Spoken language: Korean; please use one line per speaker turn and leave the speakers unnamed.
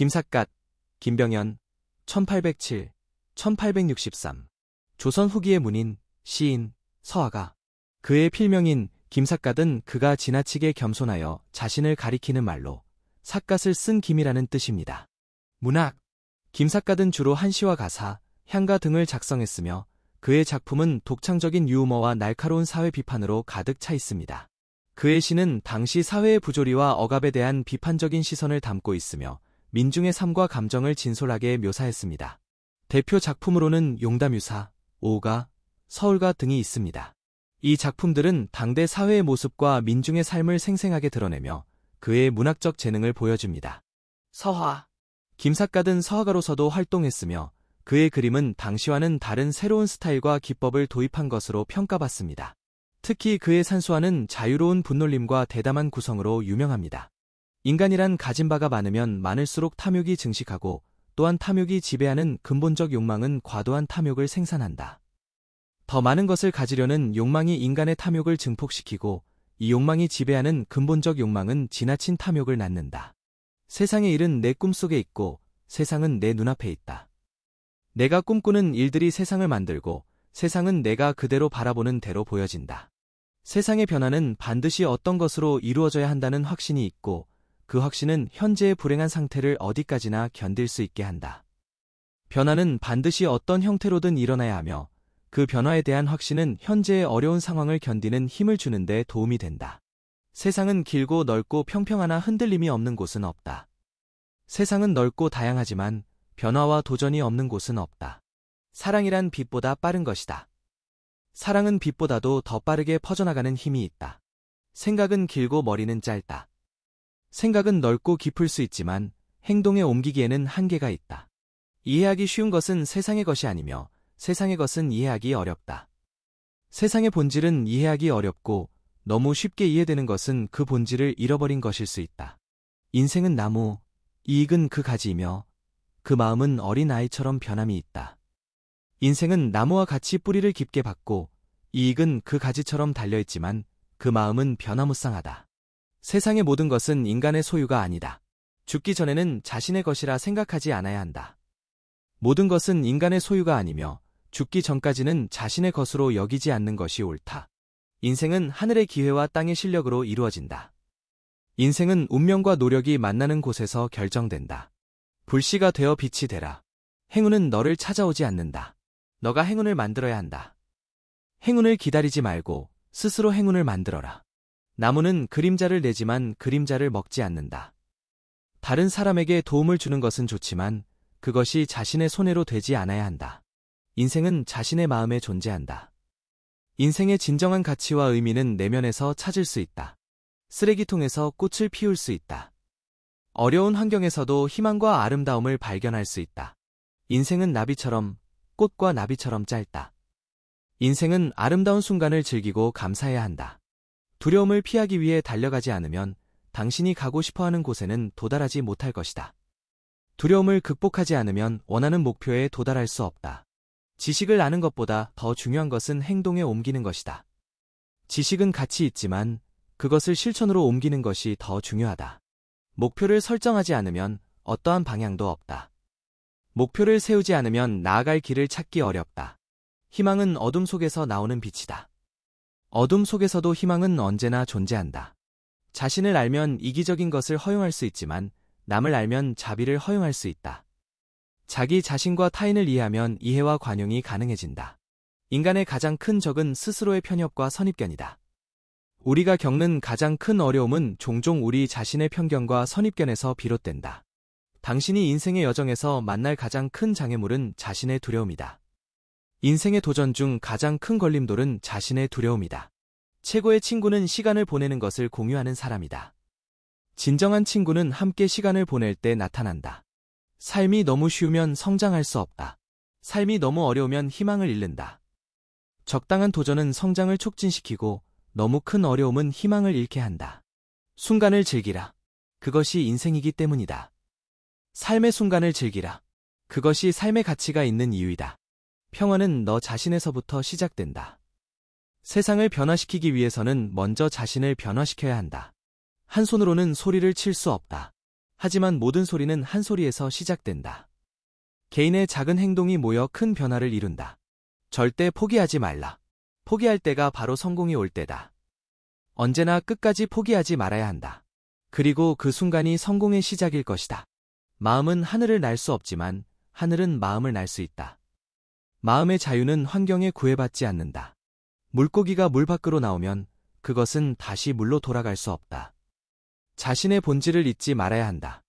김삿갓, 김병현, 1807, 1863. 조선 후기의 문인, 시인, 서아가. 그의 필명인 김삿갓은 그가 지나치게 겸손하여 자신을 가리키는 말로 삿갓을 쓴 김이라는 뜻입니다. 문학. 김삿갓은 주로 한시와 가사, 향가 등을 작성했으며 그의 작품은 독창적인 유머와 날카로운 사회 비판으로 가득 차 있습니다. 그의 시는 당시 사회의 부조리와 억압에 대한 비판적인 시선을 담고 있으며 민중의 삶과 감정을 진솔하게 묘사했습니다. 대표 작품으로는 용담유사, 오가, 서울가 등이 있습니다. 이 작품들은 당대 사회의 모습과 민중의 삶을 생생하게 드러내며 그의 문학적 재능을 보여줍니다. 서화 김삿갓은 서화가로서도 활동했으며 그의 그림은 당시와는 다른 새로운 스타일과 기법을 도입한 것으로 평가받습니다. 특히 그의 산수화는 자유로운 분놀림과 대담한 구성으로 유명합니다. 인간이란 가진 바가 많으면 많을수록 탐욕이 증식하고 또한 탐욕이 지배하는 근본적 욕망은 과도한 탐욕을 생산한다. 더 많은 것을 가지려는 욕망이 인간의 탐욕을 증폭시키고 이 욕망이 지배하는 근본적 욕망은 지나친 탐욕을 낳는다. 세상의 일은 내 꿈속에 있고 세상은 내 눈앞에 있다. 내가 꿈꾸는 일들이 세상을 만들고 세상은 내가 그대로 바라보는 대로 보여진다. 세상의 변화는 반드시 어떤 것으로 이루어져야 한다는 확신이 있고 그 확신은 현재의 불행한 상태를 어디까지나 견딜 수 있게 한다. 변화는 반드시 어떤 형태로든 일어나야 하며 그 변화에 대한 확신은 현재의 어려운 상황을 견디는 힘을 주는 데 도움이 된다. 세상은 길고 넓고 평평하나 흔들림이 없는 곳은 없다. 세상은 넓고 다양하지만 변화와 도전이 없는 곳은 없다. 사랑이란 빛보다 빠른 것이다. 사랑은 빛보다도 더 빠르게 퍼져나가는 힘이 있다. 생각은 길고 머리는 짧다. 생각은 넓고 깊을 수 있지만 행동에 옮기기에는 한계가 있다. 이해하기 쉬운 것은 세상의 것이 아니며 세상의 것은 이해하기 어렵다. 세상의 본질은 이해하기 어렵고 너무 쉽게 이해되는 것은 그 본질을 잃어버린 것일 수 있다. 인생은 나무, 이익은 그 가지이며 그 마음은 어린아이처럼 변함이 있다. 인생은 나무와 같이 뿌리를 깊게 받고 이익은 그 가지처럼 달려있지만 그 마음은 변화무쌍하다. 세상의 모든 것은 인간의 소유가 아니다. 죽기 전에는 자신의 것이라 생각하지 않아야 한다. 모든 것은 인간의 소유가 아니며 죽기 전까지는 자신의 것으로 여기지 않는 것이 옳다. 인생은 하늘의 기회와 땅의 실력으로 이루어진다. 인생은 운명과 노력이 만나는 곳에서 결정된다. 불씨가 되어 빛이 되라. 행운은 너를 찾아오지 않는다. 너가 행운을 만들어야 한다. 행운을 기다리지 말고 스스로 행운을 만들어라. 나무는 그림자를 내지만 그림자를 먹지 않는다. 다른 사람에게 도움을 주는 것은 좋지만 그것이 자신의 손해로 되지 않아야 한다. 인생은 자신의 마음에 존재한다. 인생의 진정한 가치와 의미는 내면에서 찾을 수 있다. 쓰레기통에서 꽃을 피울 수 있다. 어려운 환경에서도 희망과 아름다움을 발견할 수 있다. 인생은 나비처럼, 꽃과 나비처럼 짧다. 인생은 아름다운 순간을 즐기고 감사해야 한다. 두려움을 피하기 위해 달려가지 않으면 당신이 가고 싶어하는 곳에는 도달하지 못할 것이다. 두려움을 극복하지 않으면 원하는 목표에 도달할 수 없다. 지식을 아는 것보다 더 중요한 것은 행동에 옮기는 것이다. 지식은 가치 있지만 그것을 실천으로 옮기는 것이 더 중요하다. 목표를 설정하지 않으면 어떠한 방향도 없다. 목표를 세우지 않으면 나아갈 길을 찾기 어렵다. 희망은 어둠 속에서 나오는 빛이다. 어둠 속에서도 희망은 언제나 존재한다. 자신을 알면 이기적인 것을 허용할 수 있지만 남을 알면 자비를 허용할 수 있다. 자기 자신과 타인을 이해하면 이해와 관용이 가능해진다. 인간의 가장 큰 적은 스스로의 편협과 선입견이다. 우리가 겪는 가장 큰 어려움은 종종 우리 자신의 편견과 선입견에서 비롯된다. 당신이 인생의 여정에서 만날 가장 큰 장애물은 자신의 두려움이다. 인생의 도전 중 가장 큰 걸림돌은 자신의 두려움이다. 최고의 친구는 시간을 보내는 것을 공유하는 사람이다. 진정한 친구는 함께 시간을 보낼 때 나타난다. 삶이 너무 쉬우면 성장할 수 없다. 삶이 너무 어려우면 희망을 잃는다. 적당한 도전은 성장을 촉진시키고 너무 큰 어려움은 희망을 잃게 한다. 순간을 즐기라. 그것이 인생이기 때문이다. 삶의 순간을 즐기라. 그것이 삶의 가치가 있는 이유이다. 평화는 너 자신에서부터 시작된다. 세상을 변화시키기 위해서는 먼저 자신을 변화시켜야 한다. 한 손으로는 소리를 칠 수 없다. 하지만 모든 소리는 한 소리에서 시작된다. 개인의 작은 행동이 모여 큰 변화를 이룬다. 절대 포기하지 말라. 포기할 때가 바로 성공이 올 때다. 언제나 끝까지 포기하지 말아야 한다. 그리고 그 순간이 성공의 시작일 것이다. 마음은 하늘을 날 수 없지만 하늘은 마음을 날 수 있다. 마음의 자유는 환경에 구애받지 않는다. 물고기가 물 밖으로 나오면 그것은 다시 물로 돌아갈 수 없다. 자신의 본질을 잊지 말아야 한다.